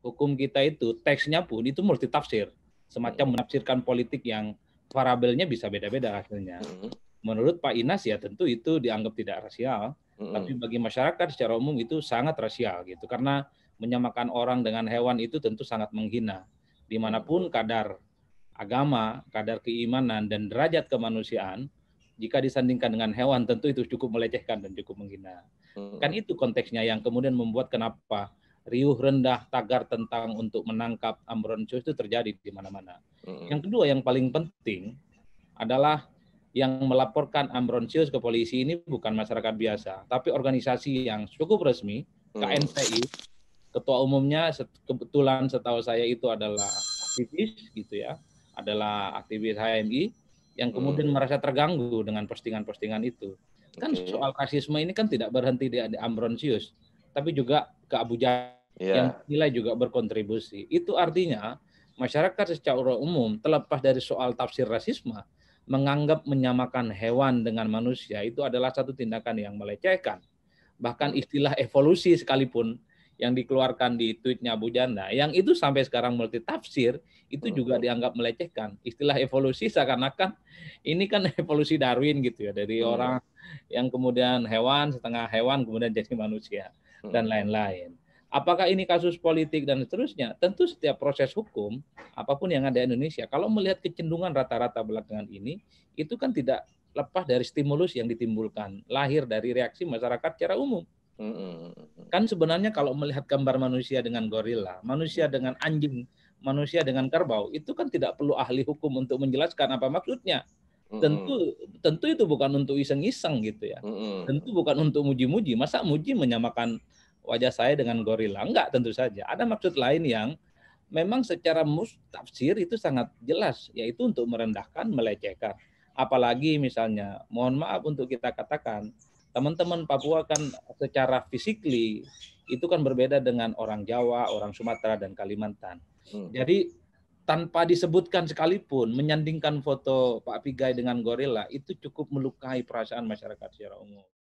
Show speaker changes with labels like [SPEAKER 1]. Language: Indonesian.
[SPEAKER 1] hukum kita itu teksnya pun itu multi tafsir, semacam hmm. menafsirkan politik yang variabelnya bisa beda-beda hasilnya. Hmm. Menurut Pak Inas ya tentu itu dianggap tidak rasial, hmm. tapi bagi masyarakat secara umum itu sangat rasial gitu karena menyamakan orang dengan hewan itu tentu sangat menghina. Dimanapun kadar agama, kadar keimanan dan derajat kemanusiaan, jika disandingkan dengan hewan tentu itu cukup melecehkan dan cukup menghina. Kan itu konteksnya yang kemudian membuat kenapa riuh rendah, tagar tentang untuk menangkap Amron Cho itu terjadi di mana-mana. Hmm. Yang kedua yang paling penting adalah yang melaporkan Amron Cho ke polisi ini bukan masyarakat biasa, tapi organisasi yang cukup resmi, hmm. KNPI. Ketua umumnya kebetulan setahu saya itu adalah aktivis gitu ya, adalah aktivis HMI yang kemudian hmm. merasa terganggu dengan postingan-postingan itu. Kan okay. soal rasisme ini kan tidak berhenti di, di Ambrosius, tapi juga ke Abu Jahal yeah. yang nilai juga berkontribusi. Itu artinya masyarakat secara umum terlepas dari soal tafsir rasisme menganggap menyamakan hewan dengan manusia itu adalah satu tindakan yang melecehkan. Bahkan istilah evolusi sekalipun yang dikeluarkan di tweetnya Bu Janda, yang itu sampai sekarang multi tafsir itu juga dianggap melecehkan. Istilah evolusi seakan-akan ini kan evolusi Darwin gitu ya, dari iya. orang yang kemudian hewan, setengah hewan, kemudian jadi manusia dan lain-lain. Apakah ini kasus politik dan seterusnya? Tentu setiap proses hukum apapun yang ada di Indonesia, kalau melihat kecenderungan rata-rata belakangan ini, itu kan tidak lepas dari stimulus yang ditimbulkan, lahir dari reaksi masyarakat secara umum. Kan sebenarnya kalau melihat gambar manusia dengan gorila, manusia dengan anjing, manusia dengan kerbau, itu kan tidak perlu ahli hukum untuk menjelaskan apa maksudnya tentu tentu itu bukan untuk iseng-iseng gitu ya mm-hmm. tentu bukan untuk muji-muji masa muji menyamakan wajah saya dengan gorila enggak tentu saja ada maksud lain yang memang secara mustafsir itu sangat jelas yaitu untuk merendahkan melecehkan apalagi misalnya mohon maaf untuk kita katakan teman-teman Papua kan secara fisikly itu kan berbeda dengan orang Jawa, orang Sumatera dan Kalimantan. Hmm. Jadi tanpa disebutkan sekalipun menyandingkan foto Pak Pigai dengan gorila itu cukup melukai perasaan masyarakat secara umum.